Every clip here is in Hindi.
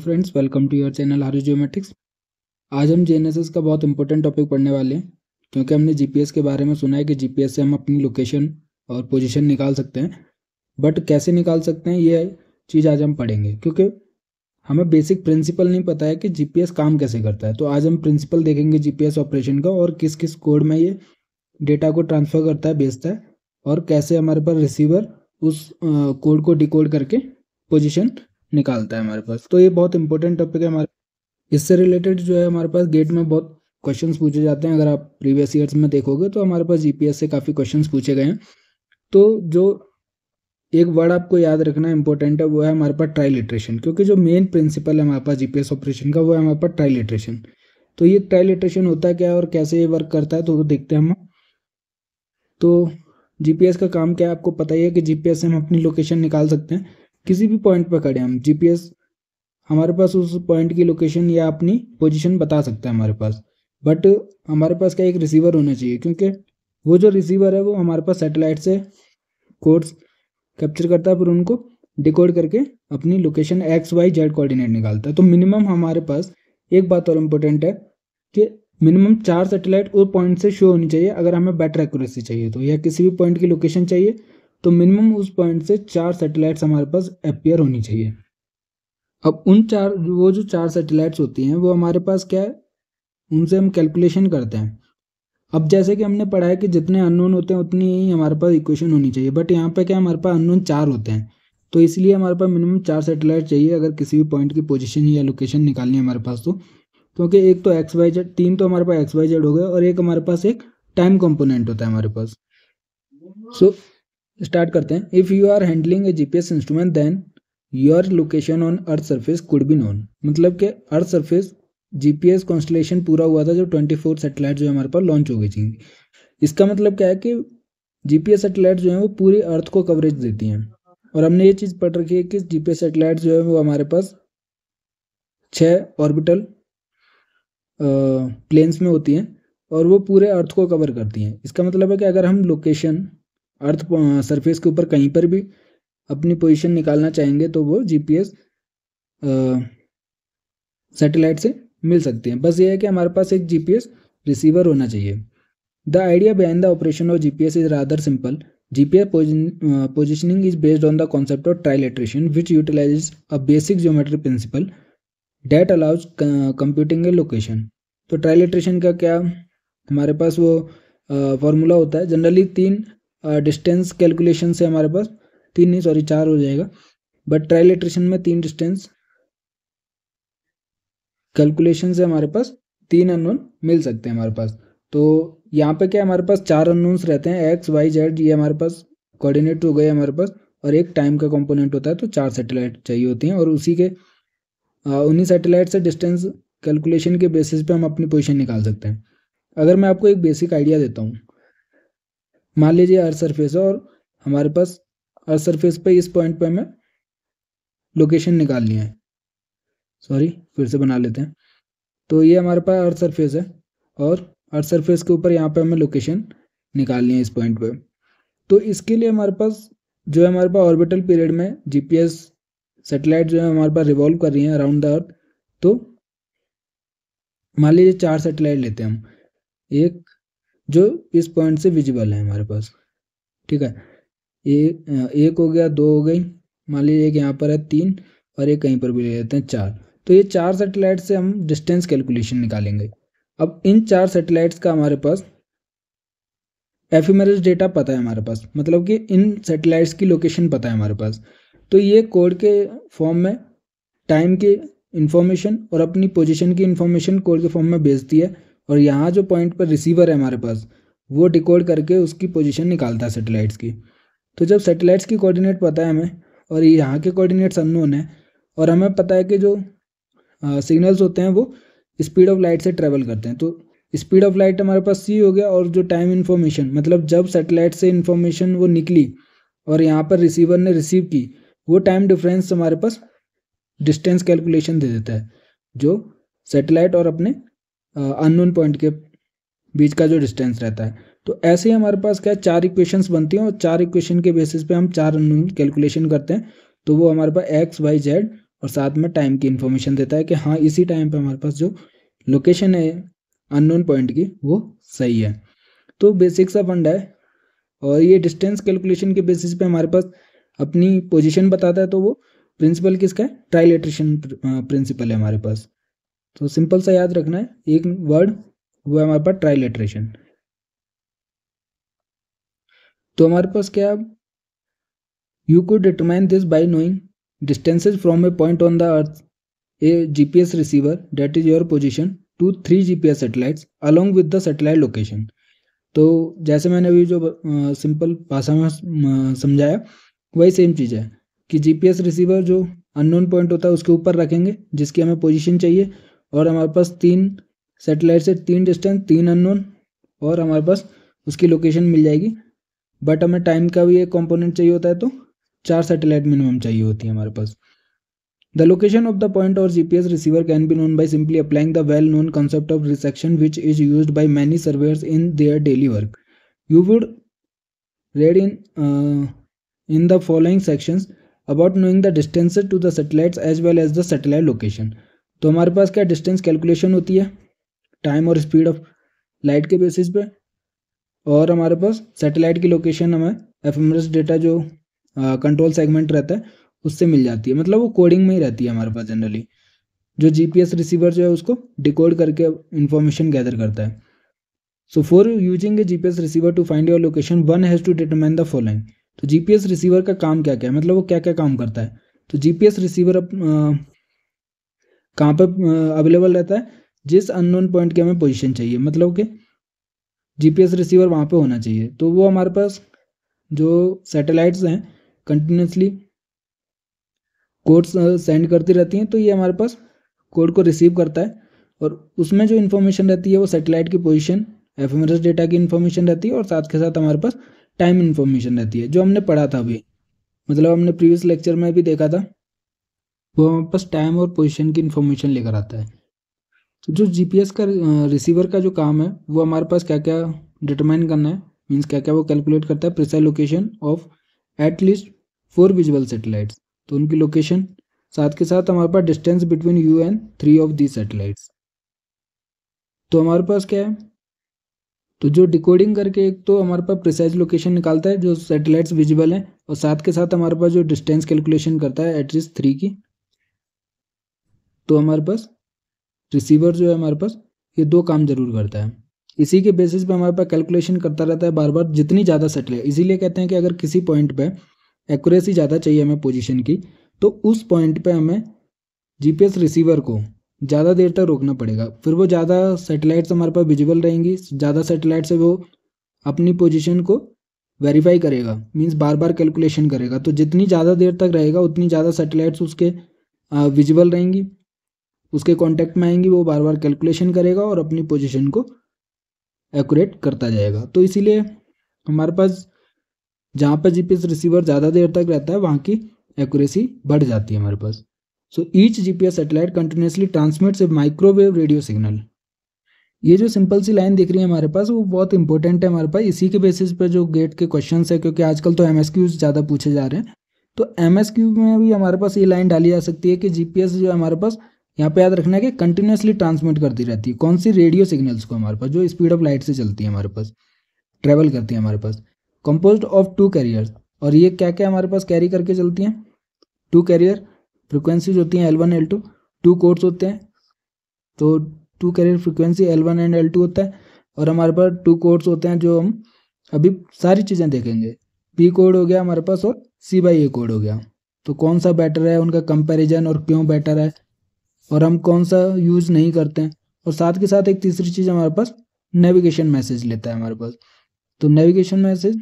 friends welcome to your channel R geometrics आज हम जेएनएसएस का बहुत इंपॉर्टेंट टॉपिक पढ़ने वाले हैं क्योंकि हमने जीपीएस के बारे में सुना है कि जीपीएस से हम अपनी लोकेशन और पोजीशन निकाल सकते हैं बट कैसे निकाल सकते हैं ये चीज़ आज हम पढ़ेंगे क्योंकि हमें बेसिक प्रिंसिपल नहीं पता है कि जी काम कैसे करता है तो आज हम प्रिंसिपल देखेंगे जीपीएस ऑपरेशन का और किस किस कोड में ये डेटा को ट्रांसफ़र करता है बेचता है और कैसे हमारे पास रिसीवर उस कोड को डिकोड करके पोजिशन निकालता है हमारे पास तो ये बहुत इंपॉर्टेंट टॉपिक है हमारे इससे रिलेटेड जो है हमारे पास गेट में बहुत क्वेश्चंस पूछे जाते हैं अगर आप प्रीवियस ईयर्स में देखोगे तो हमारे पास जीपीएस से काफ़ी क्वेश्चंस पूछे गए हैं तो जो एक वर्ड आपको याद रखना इंपॉर्टेंट है वो है हमारे पास ट्राइलिट्रेशन क्योंकि जो मेन प्रिंसिपल है हमारे पास जीपीएस ऑपरेशन का वो है हमारे पास ट्राइलिट्रेशन तो ये ट्राइलिट्रेशन होता क्या है और कैसे ये वर्क करता है तो वो देखते हैं हम तो जीपीएस का काम क्या है आपको पता ही है कि जीपीएस से हम अपनी लोकेशन निकाल सकते हैं किसी भी पॉइंट पर खड़े हम जी हमारे पास उस पॉइंट की लोकेशन या अपनी पोजिशन बता सकता है हमारे पास बट हमारे पास क्या एक रिसीवर होना चाहिए क्योंकि वो जो रिसीवर है वो हमारे पास सेटेलाइट से कोड्स कैप्चर करता है फिर उनको डिकोड करके अपनी location X Y Z coordinate निकालता है तो मिनिमम हमारे पास एक बात और इम्पोर्टेंट है कि मिनिमम चार सेटेलाइट उस पॉइंट से शो होनी चाहिए अगर हमें बेटर एक्यूरेसी चाहिए तो या किसी भी पॉइंट की लोकेशन चाहिए तो मिनिमम उस पॉइंट से चार सैटेलाइट्स हमारे पास अपेयर होनी चाहिए अब उन चार वो जो चार सैटेलाइट्स होती हैं वो हमारे पास क्या है उनसे हम कैलकुलेशन करते हैं अब जैसे कि हमने पढ़ा है कि जितने अननोन होते हैं उतनी ही हमारे पास इक्वेशन होनी चाहिए बट यहाँ पे क्या हमारे पास अननोन चार होते हैं तो इसलिए हमारे पास मिनिमम चार सेटेलाइट चाहिए अगर किसी भी पॉइंट की पोजिशन या लोकेशन निकालनी है हमारे पास तो क्योंकि एक तो एक्स वाई जेड तीन तो हमारे पास एक्स वाई जेड हो गए और एक हमारे पास एक टाइम कंपोनेंट होता है हमारे पास सो so, स्टार्ट करते हैं if you are handling a GPS instrument then your location on earth surface could be known मतलब कि अर्थ सरफेस जीपीएस कॉन्स्टलेशन पूरा हुआ था जो 24 सैटेलाइट जो हमारे पास लॉन्च हो गई थी इसका मतलब क्या है कि जीपीएस सैटेलाइट जो है वो पूरी अर्थ को कवरेज देती हैं और हमने ये चीज़ पढ़ रखी है कि जीपीएस सैटेलाइट जो है वो हमारे पास छ ऑर्बिटल प्लेन्स में होती हैं और वो पूरे अर्थ को कवर करती हैं इसका मतलब है कि अगर हम लोकेशन अर्थ सरफेस के ऊपर कहीं पर भी अपनी पोजीशन निकालना चाहेंगे तो वो जीपीएस सैटेलाइट से मिल सकते हैं बस ये है कि हमारे पास एक जीपीएस रिसीवर होना चाहिए the idea behind the operation of GPS is rather simple GPS positioning is based on the concept of trilateration which utilise a basic geometry principle that allows computing a location तो ट्राइलेट्रेशन का क्या हमारे पास वो फॉर्मूला होता है जनरली तीन डिस्टेंस कैलकुलेशन से हमारे पास तीन नहीं सॉरी चार हो जाएगा बट ट्राइलेट्रेशन में तीन डिस्टेंस कैलकुलेशन से हमारे पास तीन अननोन मिल सकते हैं हमारे पास तो यहाँ पे क्या हमारे पास चार अननोन्स रहते हैं एक्स वाई जेड ये हमारे पास कोऑर्डिनेट हो गए हमारे पास और एक टाइम का कंपोनेंट होता है तो चार सैटेलाइट चाहिए होती हैं और उसी के उन्हीं सैटेलाइट से डिस्टेंस कैलकुलेशन के बेसिस पे हम अपनी पोजीशन निकाल सकते हैं अगर मैं आपको एक बेसिक आइडिया देता हूँ मान लीजिए अर्थ सरफेस है और हमारे पास अर्थ सरफेस पे इस पॉइंट पे हमें लोकेशन निकालनी है सॉरी फिर से बना लेते हैं तो ये हमारे पास अर्थ सरफेस है और अर्थ सरफेस के ऊपर यहाँ पे हमें लोकेशन निकालनी है इस पॉइंट पे तो इसके लिए हमारे पास जो है हमारे पास ऑर्बिटल पीरियड में जीपीएस सैटेलाइट जो है हमारे पास रिवॉल्व कर रही है अराउंड द अर्थ तो मान लीजिए चार सैटेलाइट लेते हैं हम एक जो इस पॉइंट से विजिबल है हमारे पास ठीक है ये एक हो गया दो हो गई मान लीजिए एक यहाँ पर है तीन और एक कहीं पर भी ले लेते हैं चार तो ये चार सेटेलाइट से हम डिस्टेंस कैलकुलेशन निकालेंगे अब इन चार सेटेलाइट्स का हमारे पास एफिमेरस डेटा पता है हमारे पास मतलब कि इन सेटेलाइट्स की लोकेशन पता है हमारे पास तो ये कोड के फॉर्म में टाइम के इन्फॉर्मेशन और अपनी पोजिशन की इन्फॉर्मेशन कोड के फॉर्म में भेजती है और यहाँ जो पॉइंट पर रिसीवर है हमारे पास वो डिकोड करके उसकी पोजीशन निकालता है सेटेलाइट्स की तो जब सेटेलाइट्स की कोऑर्डिनेट पता है हमें और यहाँ के कोऑर्डिनेट्स अननोन है और हमें पता है कि जो सिग्नल्स होते हैं वो स्पीड ऑफ लाइट से ट्रेवल करते हैं तो स्पीड ऑफ लाइट हमारे पास सी हो गया और जो टाइम इन्फॉर्मेशन मतलब जब सेटेलाइट से इन्फॉर्मेशन वो निकली और यहाँ पर रिसीवर ने रिसीव की वो टाइम डिफरेंस हमारे पास डिस्टेंस कैलकुलेशन दे देता है जो सेटेलाइट और अपने अननोन पॉइंट के बीच का जो डिस्टेंस रहता है तो ऐसे ही हमारे पास क्या चार इक्वेशंस बनती हैं और चार इक्वेशन के बेसिस पे हम चार अननोन कैलकुलेशन करते हैं तो वो हमारे पास एक्स वाई जेड और साथ में टाइम की इन्फॉर्मेशन देता है कि हाँ इसी टाइम पे हमारे पास जो लोकेशन है अननोन पॉइंट की वो सही है तो बेसिक सा फंड है और ये डिस्टेंस कैलकुलेशन के बेसिस पे हमारे पास अपनी पोजीशन बताता है तो वो प्रिंसिपल किसका है ट्राइलेट्रेशन प्रिंसिपल है हमारे पास तो सिंपल सा याद रखना है एक वर्ड वो है हमारे पास ट्राइलेट्रेशन तो हमारे पास क्या you could determine this by knowing distances from a point on the earth a GPS receiver that is your position to three GPS satellites along with the satellite location तो जैसे मैंने अभी जो सिंपल भाषा में समझाया वही सेम चीज़ है कि जीपीएस रिसीवर जो अननोन पॉइंट होता है उसके ऊपर रखेंगे जिसकी हमें पोजीशन चाहिए और हमारे पास तीन सेटेलाइट से तीन डिस्टेंस तीन अननोन और हमारे पास उसकी लोकेशन मिल जाएगी बट हमें टाइम का भी एक कंपोनेंट चाहिए होता है तो चार सैटेलाइट मिनिमम चाहिए होती है हमारे पास the location of the point और G receiver can be known by simply applying the well known concept of resection which is use by many surveyors in their daily work you would read in in the following sections about knowing the distance to the satellites as well as the satellite location तो हमारे पास क्या डिस्टेंस कैलकुलेशन होती है टाइम और स्पीड ऑफ लाइट के बेसिस पे और हमारे पास सैटेलाइट की लोकेशन हमें एफएमएस डेटा जो कंट्रोल सेगमेंट रहता है उससे मिल जाती है मतलब वो कोडिंग में ही रहती है हमारे पास जनरली जो जीपीएस रिसीवर जो है उसको डिकोड करके इन्फॉर्मेशन गैदर करता है so for using a GPS receiver to find your location one has to determine the following तो जीपीएस रिसीवर का काम क्या क्या है मतलब वो क्या क्या काम करता है तो जीपीएस रिसीवर कहाँ पर अवेलेबल रहता है जिस अननोन पॉइंट की हमें पोजीशन चाहिए मतलब कि जीपीएस रिसीवर वहाँ पे होना चाहिए तो वो हमारे पास जो सैटेलाइट्स हैं कंटिन्यूसली कोड्स सेंड करती रहती हैं तो ये हमारे पास कोड को रिसीव करता है और उसमें जो इन्फॉर्मेशन रहती है वो सैटेलाइट की पोजिशन एफ डेटा की इन्फॉर्मेशन रहती है और साथ के साथ हमारे पास टाइम इन्फॉर्मेशन रहती है जो हमने पढ़ा था अभी मतलब हमने प्रीवियस लेक्चर में भी देखा था वो हमारे पास टाइम और पोजीशन की इन्फॉर्मेशन लेकर आता है तो जो जीपीएस का रिसीवर का जो काम है वो हमारे पास क्या क्या डिटरमाइन करना है मीन्स क्या क्या वो कैलकुलेट करता है precise location of at least four visual satellites तो उनकी लोकेशन साथ के साथ हमारे पास distance between you and three of the satellites तो हमारे पास क्या है तो जो डिकोडिंग करके एक तो हमारे पास प्रिसाइज लोकेशन निकालता है जो सेटेलाइट्स विजिबल हैं और साथ के साथ हमारे पास जो डिस्टेंस कैलकुलेशन करता है एटलीस्ट थ्री की तो हमारे पास रिसीवर जो है हमारे पास ये दो काम जरूर करता है इसी के बेसिस पे हमारे पास कैलकुलेशन करता रहता है बार बार जितनी ज़्यादा सेटल है इसीलिए कहते हैं कि अगर किसी पॉइंट पे एक्यूरेसी ज़्यादा चाहिए हमें पोजीशन की तो उस पॉइंट पे हमें जीपीएस रिसीवर को ज़्यादा देर तक रोकना पड़ेगा फिर वो ज़्यादा सेटेलाइट्स हमारे पास विजिबल रहेंगी ज़्यादा सेटेलाइट से वो अपनी पोजिशन को वेरीफाई करेगा मीन्स बार बार कैलकुलेशन करेगा तो जितनी ज़्यादा देर तक रहेगा उतनी ज़्यादा सेटेलाइट्स उसके विजिबल रहेंगी उसके कांटेक्ट में आएंगी वो बार बार कैलकुलेशन करेगा और अपनी पोजीशन को एक्यूरेट करता जाएगा तो इसीलिए हमारे पास जहाँ पर जीपीएस रिसीवर ज़्यादा देर तक रहता है वहाँ की एक्यूरेसी बढ़ जाती है हमारे पास so each GPS satellite continuously transmits a microwave radio signal ये जो सिंपल सी लाइन दिख रही है हमारे पास वो बहुत इंपॉर्टेंट है हमारे पास इसी के बेसिस पर जो गेट के क्वेश्चन है क्योंकि आजकल तो एम ज़्यादा पूछे जा रहे हैं तो एम में भी हमारे पास ये लाइन डाली जा सकती है कि जीपीएस जो हमारे पास यहाँ पे याद रखना है कि कंटिन्यूसली ट्रांसमिट करती रहती है कौन सी रेडियो सिग्नल्स को हमारे पास जो स्पीड ऑफ लाइट से चलती है हमारे पास ट्रेवल करती है हमारे पास कंपोज ऑफ टू कैरियर्स और ये क्या क्या हमारे पास कैरी करके चलती हैं टू कैरियर फ्रिक्वेंसीज होती हैं L one L two two codes होते हैं तो two carrier frequency L one and L two होता है और हमारे पास टू कोर्ट्स होते हैं जो हम अभी सारी चीज़ें देखेंगे पी कोड हो गया हमारे पास और सी बाई ए कोड हो गया तो कौन सा बेटर है उनका कंपैरिजन और क्यों बेटर है और हम कौन सा यूज़ नहीं करते हैं और साथ के साथ एक तीसरी चीज़ हमारे पास नेविगेशन मैसेज लेता है हमारे पास तो नेविगेशन मैसेज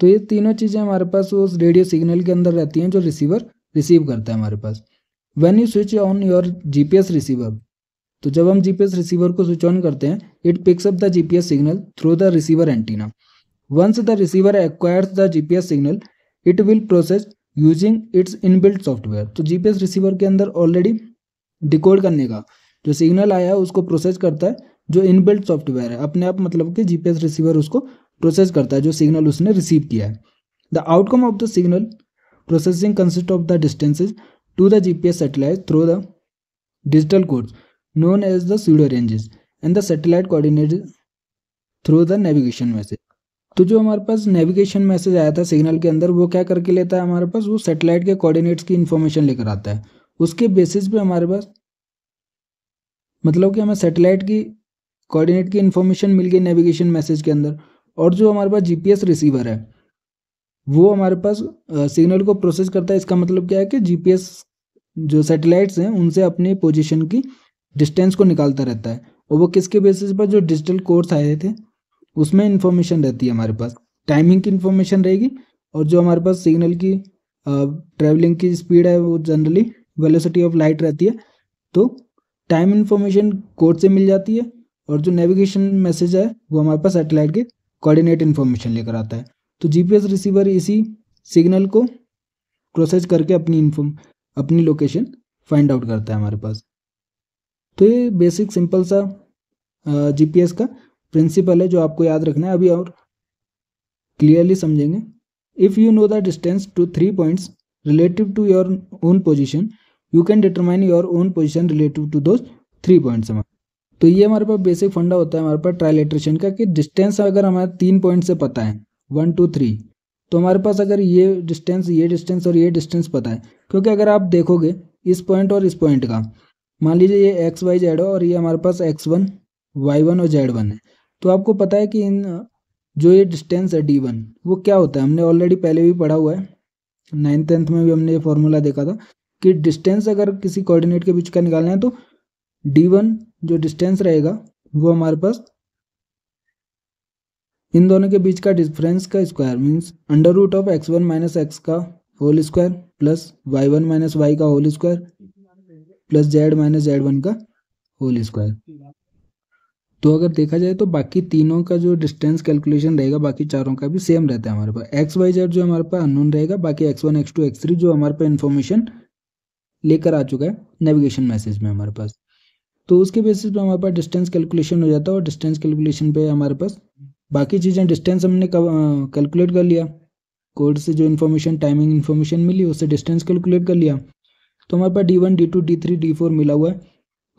तो ये तीनों चीज़ें हमारे पास उस रेडियो सिग्नल के अंदर रहती हैं जो रिसीवर रिसीव करता है हमारे पास when you switch on your GPS receiver तो जब हम जी पी एस रिसीवर को स्विच ऑन करते हैं it picks up the GPS signal through the receiver antenna once the receiver acquires the GPS signal it will process using its inbuilt software तो जीपीएस रिसीवर के अंदर ऑलरेडी डिकोड करने का जो सिग्नल आया है उसको प्रोसेस करता है जो इनबिल्ट सॉफ्टवेयर है अपने आप मतलब कि जी रिसीवर उसको प्रोसेस करता है जो सिग्नल उसने रिसीव किया है the outcome of the signal processing consist of the distances to the G P S satellite through the digital codes known as the pseudo ranges and the satellite coordinate through the navigation message तो जो हमारे पास नेविगेशन मैसेज आया था सिग्नल के अंदर वो क्या करके लेता है हमारे पास वो सेटेलाइट के कोऑर्डिनेट्स की इन्फॉर्मेशन लेकर आता है उसके बेसिस पे हमारे पास मतलब कि हमें सेटेलाइट की कोऑर्डिनेट की इन्फॉर्मेशन मिल गई नेविगेशन मैसेज के अंदर और जो हमारे पास जीपीएस रिसीवर है वो हमारे पास सिग्नल को प्रोसेस करता है इसका मतलब क्या है कि जीपीएस जो सैटेलाइट्स हैं उनसे अपनी पोजीशन की डिस्टेंस को निकालता रहता है और वो किसके बेसिस पर जो डिजिटल कोर्स आए थे उसमें इन्फॉर्मेशन रहती है हमारे पास टाइमिंग की इन्फॉर्मेशन रहेगी और जो हमारे पास सिग्नल की ट्रैवलिंग की स्पीड है वो जनरली वेलोसिटी ऑफ लाइट रहती है तो टाइम इन्फॉर्मेशन कोड से मिल जाती है और जो नेविगेशन मैसेज है वो हमारे पास सेटेलाइट के कोऑर्डिनेट इन्फॉर्मेशन लेकर आता है तो जीपीएस रिसीवर इसी सिग्नल को प्रोसेस करके अपनी इन्फॉर्म अपनी लोकेशन फाइंड आउट करता है हमारे पास तो ये बेसिक सिंपल सा जीपीएस का प्रिंसिपल है जो आपको याद रखना है अभी और क्लियरली समझेंगे if you know the distance to three points relative to your own position you can determine your own position relative to the three points हमारे तो ये हमारे पास बेसिक फंडा होता है हमारे पास ट्राइलेट्रेशन का कि डिस्टेंस अगर हमारे तीन पॉइंट से पता है वन टू थ्री तो हमारे पास अगर ये डिस्टेंस ये डिस्टेंस और ये डिस्टेंस पता है क्योंकि अगर आप देखोगे इस पॉइंट और इस पॉइंट का मान लीजिए ये एक्स वाई जेड और ये हमारे पास एक्स वन वाई वन और जेड वन है तो आपको पता है कि इन जो ये डिस्टेंस है डी वन वो क्या होता है हमने ऑलरेडी पहले भी पढ़ा हुआ है नाइन्थ टेंथ में भी हमने ये फॉर्मूला देखा था कि डिस्टेंस अगर किसी कोऑर्डिनेट के बीच का निकालना है तो डी वन जो डिस्टेंस रहेगा वो हमारे पास इन दोनों के बीच का डिफरेंस का square means under root of X one minus X का whole square plus Y one minus Y का whole square plus Z minus Z one का होल स्क्वायर तो अगर देखा जाए तो बाकी तीनों का जो डिस्टेंस कैलकुलेशन रहेगा बाकी चारों का भी सेम रहता है हमारे पास एक्स वाई जेड जो हमारे पास अनोन रहेगा बाकी X one X two X three जो हमारे पास इन्फॉर्मेशन लेकर आ चुका है नेविगेशन मैसेज में हमारे पास तो उसके बेसिस पे हमारे पास डिस्टेंस कैलकुलेशन हो जाता है और डिस्टेंस कैलकुलेशन पे हमारे पास बाकी चीज़ें डिस्टेंस हमने कैलकुलेट कर लिया कोड से जो इन्फॉर्मेशन टाइमिंग इन्फॉर्मेशन मिली उससे डिस्टेंस कैलकुलेट कर लिया तो हमारे पास D one D two D three D four मिला हुआ है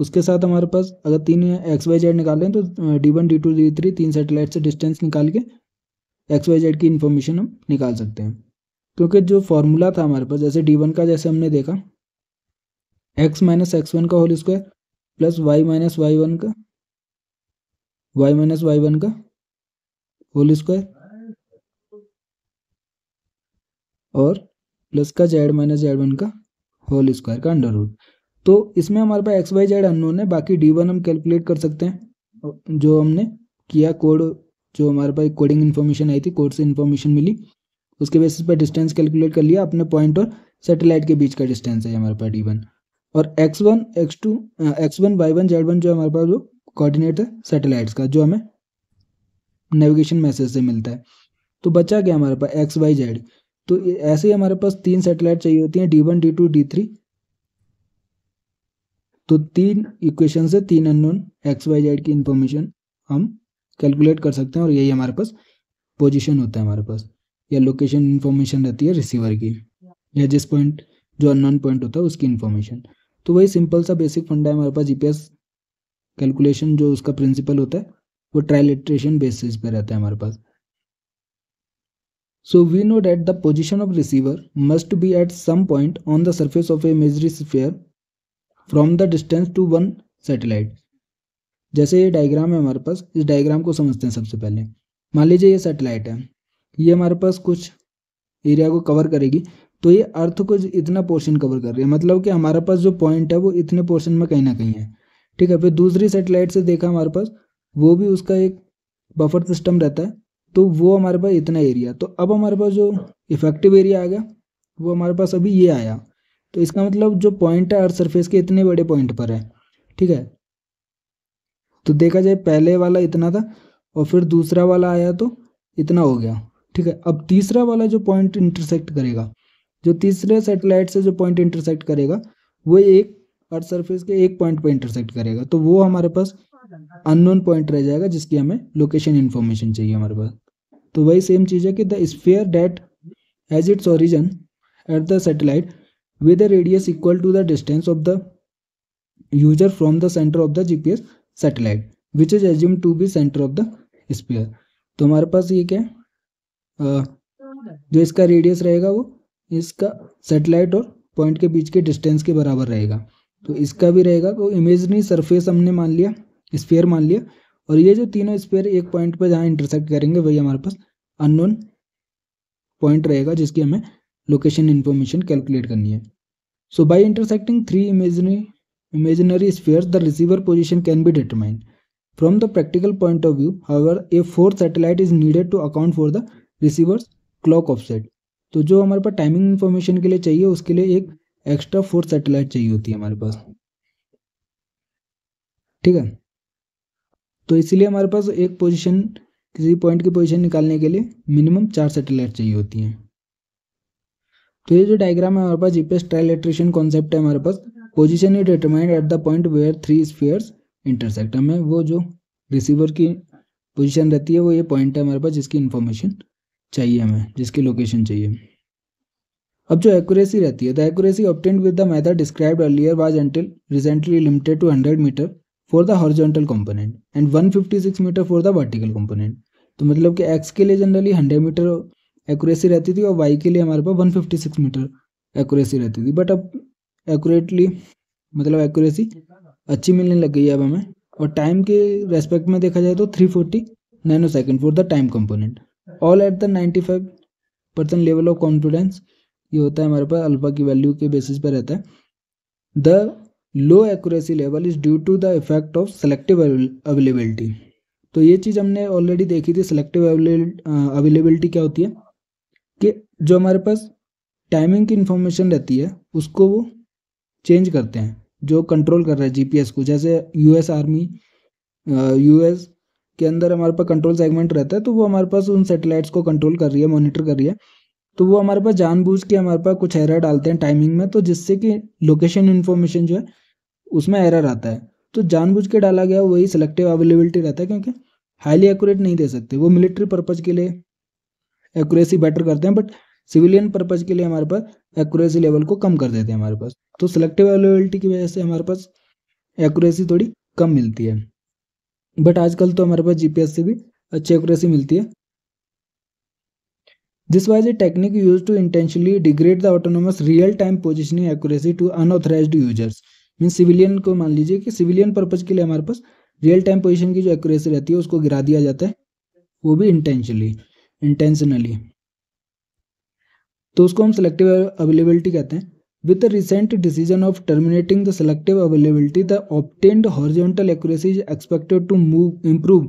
उसके साथ हमारे पास अगर तीन एक्स वाई जेड निकालें तो D one D two D three तीन सेटेलाइट से डिस्टेंस निकाल के एक्स वाई जेड की इन्फॉर्मेशन हम निकाल सकते हैं क्योंकि जो फॉर्मूला था हमारे पास जैसे डी वन का जैसे हमने देखा एक्स माइनस एक्स वन का whole square plus Y minus Y one का वाई माइनस वाई वन का होल स्क्वायर और प्लस का जेड माइनस जेड वन का होल स्क्वायर का अंडर रूट तो इसमें हमारे पास एक्स वाई जेड अननोन है बाकी डी वन हम कैलकुलेट कर सकते हैं जो हमने किया कोड जो हमारे पास कोडिंग इन्फॉर्मेशन आई थी कोड से इन्फॉर्मेशन मिली उसके बेसिस पर डिस्टेंस कैलकुलेट कर लिया अपने पॉइंट और सैटेलाइट के बीच का डिस्टेंस है हमारे पास डी वन और X one X two X one Y one Z one जो हमारे पास जो कोऑर्डिनेट है सैटेलाइट्स का जो हमें नेविगेशन मैसेज से मिलता है तो बचा क्या हमारे पास एक्स वाई जेड तो ऐसे ही हमारे पास तीन सैटेलाइट चाहिए होती हैं D one D two D three तो तीन इक्वेशन से तीन अननोन एक्स वाई जेड की इंफॉर्मेशन हम कैलकुलेट कर सकते हैं और यही हमारे पास पोजिशन होता है हमारे पास या लोकेशन इन्फॉर्मेशन रहती है रिसीवर की या जिस पॉइंट जो अननोन पॉइंट होता है उसकी इन्फॉर्मेशन तो वही सिंपल सा बेसिक फंडा है हमारे पास जीपीएस कैलकुलेशन जो उसका प्रिंसिपल होता है वो ट्राइलिट्रेशन बेसिस पे रहता है हमारे पास so we know that the position of receiver must be at some point on the surface of a imaginary sphere from the distance to one satellite जैसे ये डायग्राम है हमारे पास इस डायग्राम को समझते हैं सबसे पहले मान लीजिए ये सेटेलाइट है ये हमारे पास कुछ एरिया को कवर करेगी तो ये अर्थ को इतना पोर्शन कवर कर रही है मतलब कि हमारे पास जो पॉइंट है वो इतने पोर्शन में कहीं ना कहीं है ठीक है फिर दूसरी सेटेलाइट से देखा हमारे पास वो भी उसका एक बफर सिस्टम रहता है तो वो हमारे पास इतना एरिया तो अब हमारे पास जो इफेक्टिव एरिया आ गया वो हमारे पास अभी ये आया तो इसका मतलब जो पॉइंट है अर्थ सरफेस के इतने बड़े पॉइंट पर है ठीक है तो देखा जाए पहले वाला इतना था और फिर दूसरा वाला आया तो इतना हो गया ठीक है अब तीसरा वाला जो पॉइंट इंटरसेक्ट करेगा जो तीसरे सेटेलाइट से जो पॉइंट इंटरसेक्ट करेगा वो एक अर्थ सरफेस के एक पॉइंट पर इंटरसेक्ट करेगा तो वो हमारे पास अननोन पॉइंट रह जाएगा जिसकी हमें लोकेशन इन्फॉर्मेशन चाहिए हमारे पास तो वही सेम चीज़ है कि the sphere that as its origin at the satellite radius equal to the distance of the user from the centre of the G P S satellite which is assume to be centre of the sphere तो हमारे पास ये क्या है जो इसका रेडियस रहेगा वो इसका सेटेलाइट और पॉइंट के बीच के डिस्टेंस के बराबर रहेगा तो इसका भी रहेगा तो इमेजनी सरफेस हमने मान लिया स्पेयर मान लिया और ये जो तीनों स्पेयर एक पॉइंट पर जहाँ इंटरसेक्ट करेंगे वही हमारे पास अननोन पॉइंट रहेगा जिसकी हमें लोकेशन इन्फॉर्मेशन कैलकुलेट करनी है so by intersecting three imaginary sphere the receiver position can be be from the practical point of of view however a fourth satellite is needed to account for the receiver's clock offset तो जो हमारे पास टाइमिंग इन्फॉर्मेशन के लिए चाहिए उसके लिए एक एक्स्ट्रा फोर सैटेलाइट चाहिए होती है हमारे पास ठीक है तो इसलिए हमारे पास एक पोजीशन किसी पॉइंट की पोजीशन निकालने के लिए मिनिमम चार सैटेलाइट चाहिए होती हैं तो ये जो डायग्राम है हमारे पास जीपीएस ट्राइलेट्रेशन कॉन्सेप्ट है हमारे पास position is determined at the point where three sphere intersect हमें वो जो रिसीवर की पोजीशन रहती है वो ये पॉइंट है हमारे पास जिसकी इन्फॉर्मेशन चाहिए हमें जिसकी लोकेशन चाहिए अब जो एक्यूरेसी रहती है the accuracy obtained with the method describe earlier was until recently limited to 100 metre for the horizontal component and 156 metre for the vertical component तो मतलब कि एक्स के लिए जनरली 100 मीटर एक्यूरेसी रहती थी और वाई के लिए हमारे पास सिक्स मीटर एक्यूरेसी रहती थी बट अब एक्यूरेटली मतलब एक्यूरेसी अच्छी मिलने लग गई है अब हमें और टाइम के रेस्पेक्ट में देखा जाए तो three forty nano second for the time component all at the ninety five percent level of confidence ये होता है हमारे पास अल्फा की वैल्यू के बेसिस पर रहता है the low accuracy level is due to the effect of selective availability तो ये चीज़ हमने ऑलरेडी देखी थी सेलेक्टिव अवेलेबिलिटी क्या होती है कि जो हमारे पास टाइमिंग की इन्फॉर्मेशन रहती है उसको वो चेंज करते हैं जो कंट्रोल कर रहा है जीपीएस को जैसे यूएस आर्मी यूएस के अंदर हमारे पास कंट्रोल सेगमेंट रहता है तो वो हमारे पास उन सेटेलाइट्स को कंट्रोल कर रही है मॉनिटर कर रही है तो वो हमारे पास जानबूझ के हमारे पास कुछ एरर डालते हैं टाइमिंग में तो जिससे कि लोकेशन इन्फॉर्मेशन जो है उसमें एरर आता है तो जानबूझ के डाला गया वही सिलेक्टिव अवेलेबिलिटी रहता है क्योंकि हाईली एक्यूरेट नहीं दे सकते वो मिलिट्री पर्पज़ के लिए एक्यूरेसी बेटर करते हैं बट सिविलियन पर्पज़ के लिए हमारे पास एक्यूरेसी लेवल को कम कर देते हैं हमारे पास तो सिलेक्टिव अवेलेबिलिटी की वजह से हमारे पास एक्यूरेसी थोड़ी कम मिलती है बट आजकल तो हमारे पास जीपीएस से भी अच्छी एक्यूरेसी मिलती है this was a technique used to intentionally degrade the autonomous real time positioning accuracy to unauthorized users mean civilian को मान लीजिए कि सिविलियन पर्पज के लिए हमारे पास रियल टाइम पोजिशन की जो एक्यूरेसी रहती है उसको गिरा दिया जाता है वो भी इंटेंशनली इंटेंशनली तो उसको हम सिलेक्टिव अवेलेबिलिटी कहते हैं With the recent decision of terminating the selective availability, the obtained horizontal accuracy is expected to move improve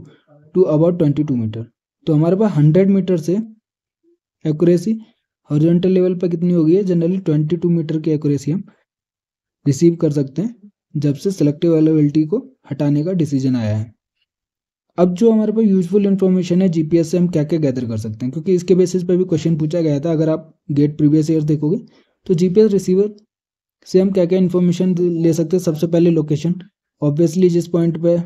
to about 22 metre तो हमारे पास 100 मीटर से एक्यूरेसी हॉरिजॉन्टल लेवल पर कितनी हो गई है जनरली 22 मीटर की एक्यूरेसी हम रिसीव कर सकते हैं जब से सेलेक्टिव अवेलेबिलिटी को हटाने का डिसीजन आया है अब जो हमारे पास यूजफुल इन्फॉर्मेशन है जीपीएस से हम क्या क्या गैदर कर सकते हैं क्योंकि इसके बेसिस पर भी क्वेश्चन पूछा गया था अगर आप गेट प्रीवियस ईयर देखोगे तो जीपीएस रिसीवर से हम क्या क्या इन्फॉर्मेशन ले सकते हैं सबसे पहले लोकेशन ऑब्वियसली जिस पॉइंट पे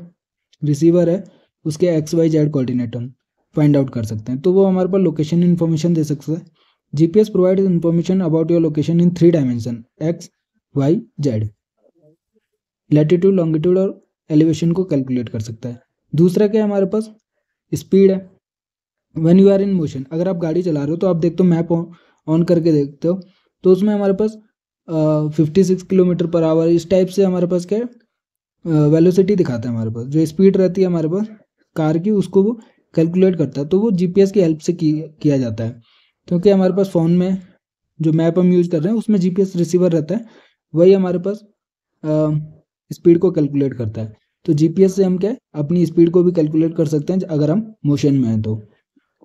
रिसीवर है उसके एक्स वाई जेड कोऑर्डिनेट हम फाइंड आउट कर सकते हैं तो वो हमारे पास लोकेशन इन्फॉर्मेशन दे सकता है G P S provide information about your location in three dimension x Y z latitude longitude और एलिवेशन को कैलकुलेट कर सकता है दूसरा क्या है हमारे पास स्पीड है when you are in motion अगर आप गाड़ी चला रहे हो तो आप देखते हो मैप ऑन करके देखते हो तो उसमें हमारे पास fifty six kilometre per hour इस टाइप से हमारे पास क्या है वेलोसिटी दिखाता है हमारे पास जो स्पीड रहती है हमारे पास कार की उसको वो कैलकुलेट करता है तो वो जीपीएस की हेल्प से की, किया जाता है क्योंकि हमारे पास फ़ोन में जो मैप हम यूज़ कर रहे हैं उसमें जीपीएस रिसीवर रहता है वही हमारे पास स्पीड को कैलकुलेट करता है तो जीपीएस से हम क्या अपनी स्पीड को भी कैलकुलेट कर सकते हैं अगर हम मोशन में हैं तो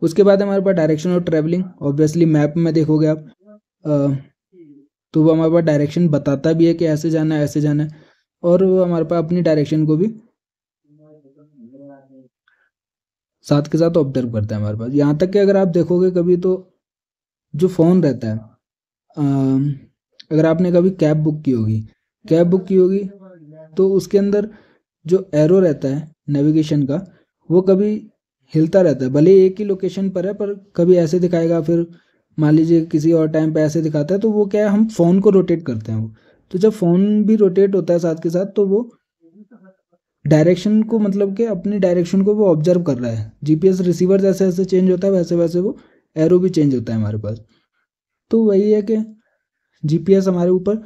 उसके बाद हमारे पास डायरेक्शन और ट्रैवलिंग ऑब्वियसली मैप में देखोगे आप तो वो हमारे पास डायरेक्शन बताता भी है कि ऐसे जाना है ऐसे जाना है और वो हमारे पास अपनी डायरेक्शन को भी साथ के साथ ऑब्जर्व करता है हमारे पास यहाँ तक कि अगर आप देखोगे कभी तो जो फ़ोन रहता है आ, अगर आपने कभी कैब बुक की होगी कैब बुक की होगी तो उसके अंदर जो एरो रहता है नेविगेशन का वो कभी हिलता रहता है भले एक ही लोकेशन पर है पर कभी ऐसे दिखाएगा फिर मान लीजिए किसी और टाइम पे ऐसे दिखाता है तो वो क्या है हम फ़ोन को रोटेट करते हैं वो तो जब फ़ोन भी रोटेट होता है साथ के साथ तो वो डायरेक्शन को मतलब कि अपनी डायरेक्शन को वो ऑब्जर्व कर रहा है जीपीएस रिसीवर जैसे जैसे चेंज होता है वैसे वैसे वो एरो भी चेंज होता है हमारे पास तो वही है कि जीपीएस हमारे ऊपर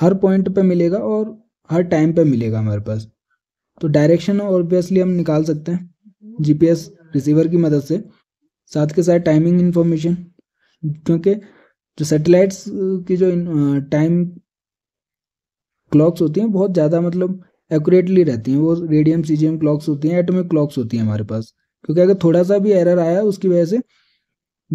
हर पॉइंट पे मिलेगा और हर टाइम पे मिलेगा हमारे पास तो डायरेक्शन ऑब्वियसली हम निकाल सकते हैं जीपीएस रिसीवर की मदद से साथ के साथ टाइमिंग इन्फॉर्मेशन क्योंकि जो सेटेलाइट्स की जो टाइम क्लॉक्स होती हैं बहुत ज़्यादा मतलब एक्यूरेटली रहती हैं वो रेडियम सीजियम क्लॉक्स होती हैं एटमिक क्लॉक्स होती हैं हमारे पास क्योंकि अगर थोड़ा सा भी एरर आया उसकी वजह से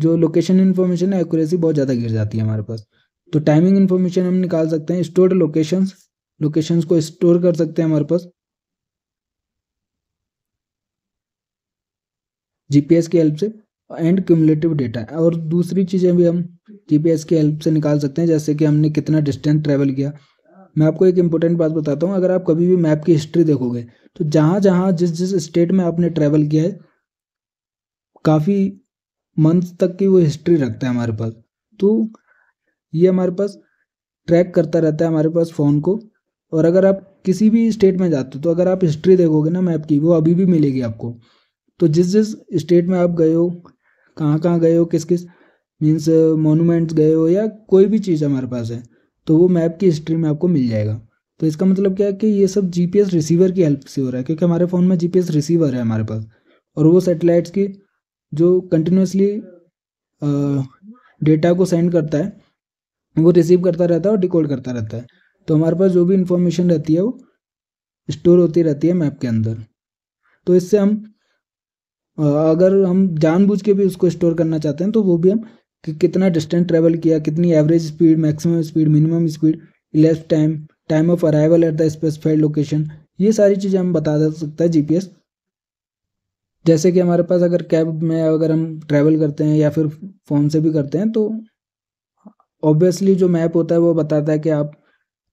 जो लोकेशन इन्फॉर्मेशन है एक्यूरेसी बहुत ज़्यादा गिर जाती है हमारे पास तो टाइमिंग इन्फॉर्मेशन हम निकाल सकते हैं स्टोर्ड लोकेशंस लोकेशंस को स्टोर कर सकते हैं हमारे पास जीपीएस की हेल्प से एंड क्यूमलेटिव डेटा और दूसरी चीज़ें भी हम जीपीएस की हेल्प से निकाल सकते हैं जैसे कि हमने कितना डिस्टेंस ट्रैवल किया मैं आपको एक इंपॉर्टेंट बात बताता हूँ अगर आप कभी भी मैप की हिस्ट्री देखोगे तो जहाँ जहाँ जिस जिस स्टेट में आपने ट्रैवल किया है काफ़ी मंथ तक की वो हिस्ट्री रखता है हमारे पास तो ये हमारे पास ट्रैक करता रहता है हमारे पास फ़ोन को और अगर आप किसी भी स्टेट में जाते हो तो अगर आप हिस्ट्री देखोगे ना मैप की वो अभी भी मिलेगी आपको तो जिस जिस स्टेट में आप गए हो कहाँ कहाँ गए हो किस किस मीन्स मोनूमेंट्स गए हो या कोई भी चीज़ हमारे पास है तो वो मैप की हिस्ट्री में आपको मिल जाएगा तो इसका मतलब क्या है कि ये सब जी रिसीवर की हेल्प से हो रहा है क्योंकि हमारे फ़ोन में जी रिसीवर है हमारे पास और वो सेटेलाइट्स की जो कंटिन्यूसली डेटा को सेंड करता है वो रिसीव करता रहता है और डिकोड करता रहता है तो हमारे पास जो भी इंफॉर्मेशन रहती है वो स्टोर होती रहती है मैप के अंदर तो इससे हम अगर हम जानबूझ के भी उसको स्टोर करना चाहते हैं तो वो भी हम कि कितना डिस्टेंस ट्रेवल किया कितनी average speed maximum speed minimum speed left time time of arrival at the specified location ये सारी चीज़ें हम बता दे सकता है जीपीएस जैसे कि हमारे पास अगर कैब में अगर हम ट्रैवल करते हैं या फिर फ़ोन से भी करते हैं तो ऑब्वियसली जो मैप होता है वो बताता है कि आप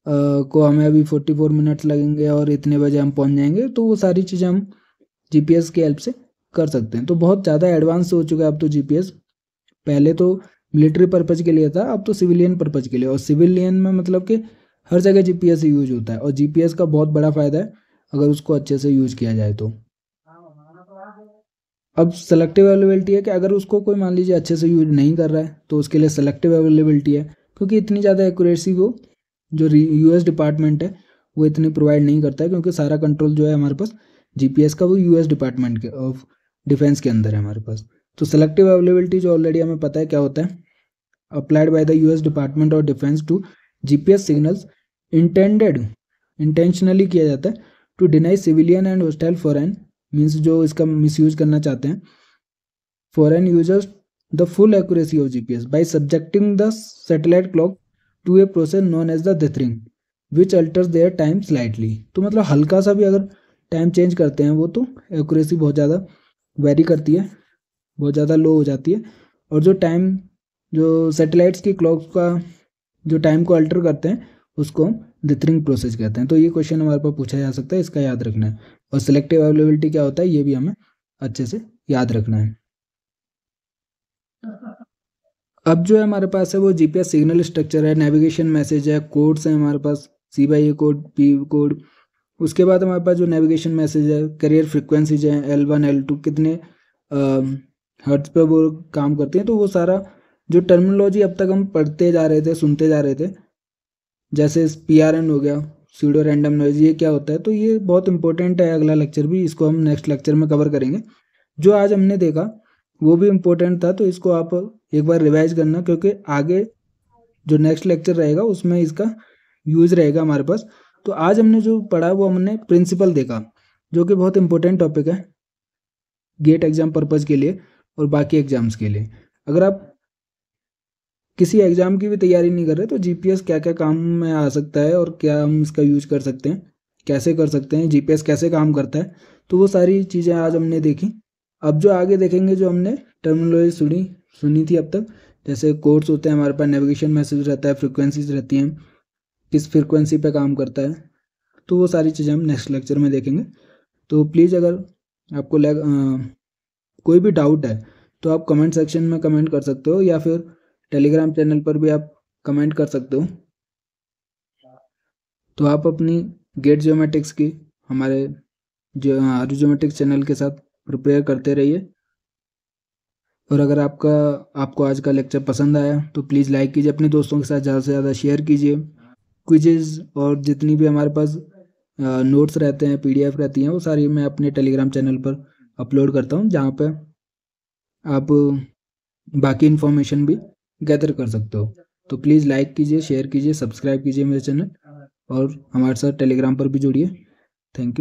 आ, को हमें अभी फोर्टी फोर मिनट्स लगेंगे और इतने बजे हम पहुंच जाएंगे तो वो सारी चीज़ें हम जीपीएस की हेल्प से कर सकते हैं तो बहुत ज़्यादा एडवांस हो चुका है अब तो जीपीएस पहले तो मिलिट्री पर्पज़ के लिए था अब तो सिविलियन पर्पज़ के लिए और सिविलियन में मतलब कि हर जगह जीपीएस यूज होता है और जीपीएस का बहुत बड़ा फ़ायदा है अगर उसको अच्छे से यूज किया जाए तो अब सेलेक्टिव अवेलेबिलिटी है कि अगर उसको कोई मान लीजिए अच्छे से यूज नहीं कर रहा है तो उसके लिए सेलेक्टिव अवेलेबिलिटी है क्योंकि इतनी ज़्यादा एक्यूरेसी वो जो यूएस डिपार्टमेंट है वो इतनी प्रोवाइड नहीं करता है क्योंकि सारा कंट्रोल जो है हमारे पास जीपीएस का वो यूएस डिपार्टमेंट के ऑफ डिफेंस के अंदर है हमारे पास तो सेलेक्टिव अवेलेबिलिटी जो ऑलरेडी हमें पता है क्या होता है applied by the US department of defence to GPS signals intended intentionally किया जाता है to deny civilian and hostile foreign means जो इसका मिस करना चाहते हैं foreign users the full accuracy of S by subjecting the satellite clock to a process known as the dithering which alters their time slightly तो मतलब हल्का सा भी अगर टाइम चेंज करते हैं वो तो एक्यूरेसी बहुत ज़्यादा वेरी करती है बहुत ज़्यादा लो हो जाती है और जो टाइम जो सेटेलाइट्स की क्लॉक का जो टाइम को अल्टर करते हैं उसको हम डिथरिंग प्रोसेस कहते हैं तो ये क्वेश्चन हमारे पास पूछा जा सकता है इसका याद रखना है और सिलेक्टिव अवेलेबिलिटी क्या होता है ये भी हमें अच्छे से याद रखना है अब जो है हमारे पास है वो जीपीएस सिग्नल स्ट्रक्चर है नेविगेशन मैसेज है कोड्स हैं हमारे पास C by A code P code उसके बाद हमारे पास जो नेविगेशन मैसेज है करियर फ्रिक्वेंसीज हैं एल वन एल टू कितने हर्ट्स पर वो काम करते हैं तो वो सारा जो टर्मिनोलॉजी अब तक हम पढ़ते जा रहे थे सुनते जा रहे थे जैसे पी आर एन हो गया सीडो रैंडम नॉइज ये क्या होता है तो ये बहुत इंपॉर्टेंट है अगला लेक्चर भी इसको हम नेक्स्ट लेक्चर में कवर करेंगे जो आज हमने देखा वो भी इम्पोर्टेंट था तो इसको आप एक बार रिवाइज करना क्योंकि आगे जो नेक्स्ट लेक्चर रहेगा उसमें इसका यूज रहेगा हमारे पास तो आज हमने जो पढ़ा वो हमने प्रिंसिपल देखा जो कि बहुत इंपॉर्टेंट टॉपिक है गेट एग्जाम पर्पज़ के लिए और बाकी एग्जाम्स के लिए अगर आप किसी एग्ज़ाम की भी तैयारी नहीं कर रहे तो जीपीएस क्या क्या काम में आ सकता है और क्या हम इसका यूज कर सकते हैं कैसे कर सकते हैं जीपीएस कैसे काम करता है तो वो सारी चीज़ें आज हमने देखी अब जो आगे देखेंगे जो हमने टर्मिनोलॉजी सुनी सुनी थी अब तक जैसे कोर्स होते हैं हमारे पास नेविगेशन मैसेज रहता है फ्रिक्वेंसीज रहती हैं किस फ्रिक्वेंसी पे काम करता है तो वो सारी चीज़ें हम नेक्स्ट लेक्चर में देखेंगे तो प्लीज़ अगर आपको लैग कोई भी डाउट है तो आप कमेंट सेक्शन में कमेंट कर सकते हो या फिर टेलीग्राम चैनल पर भी आप कमेंट कर सकते हो तो आप अपनी गेट जियोमेटिक्स की हमारे जो आर ज्योमेटिक्स चैनल के साथ प्रिपेयर करते रहिए और अगर आपका आपको आज का लेक्चर पसंद आया तो प्लीज़ लाइक कीजिए अपने दोस्तों के साथ ज़्यादा से ज़्यादा शेयर कीजिए क्विजेज और जितनी भी हमारे पास नोट्स रहते हैं पीडीएफ रहती हैं वो सारी मैं अपने टेलीग्राम चैनल पर अपलोड करता हूँ जहाँ पर आप बाकी इन्फॉर्मेशन भी गैदर कर सकते हो तो प्लीज़ लाइक कीजिए शेयर कीजिए सब्सक्राइब कीजिए मेरे चैनल और हमारे साथ टेलीग्राम पर भी जुड़िए थैंक यू